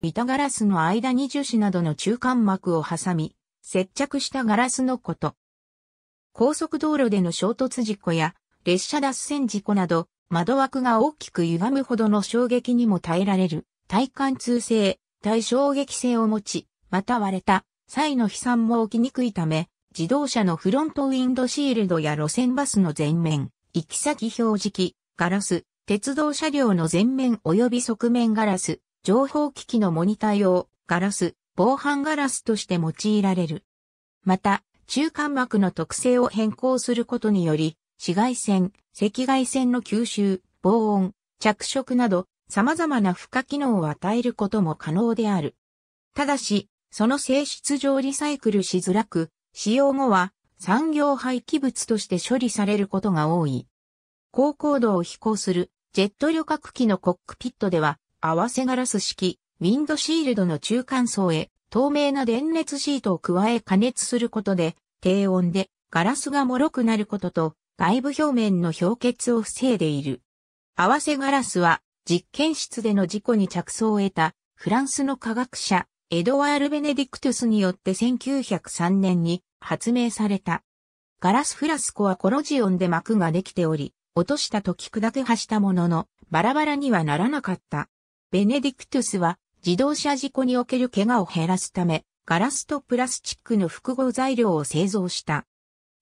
板ガラスの間に樹脂などの中間膜を挟み、接着したガラスのこと。高速道路での衝突事故や列車脱線事故など、窓枠が大きく歪むほどの衝撃にも耐えられる、体感通性、耐衝撃性を持ち、また割れた際の飛散も起きにくいため、自動車のフロントウィンドシールドや路線バスの前面、行き先表示器、ガラス、鉄道車両の前面及び側面ガラス、情報機器のモニター用、ガラス、防犯ガラスとして用いられる。また、中間膜の特性を変更することにより、紫外線、赤外線の吸収、防音、着色など、様々な付加機能を与えることも可能である。ただし、その性質上リサイクルしづらく、使用後は産業廃棄物として処理されることが多い。高高度を飛行するジェット旅客機のコックピットでは、合わせガラス式、ウィンドシールドの中間層へ透明な電熱シートを加え加熱することで、低温でガラスが脆くなることと外部表面の氷結を防いでいる。合わせガラスは実験室での事故に着想を得たフランスの科学者エドワール・ベネディクトゥスによって1903年に発明された。ガラスフラスコはコロジオンで膜ができており、落とした時砕けはしたものの、バラバラにはならなかった。ベネディクトゥスは自動車事故における怪我を減らすため、ガラスとプラスチックの複合材料を製造した。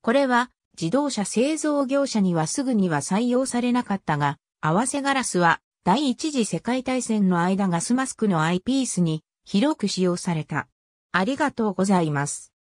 これは自動車製造業者にはすぐには採用されなかったが、合わせガラスは第一次世界大戦の間ガスマスクのアイピースに広く使用された。ありがとうございます。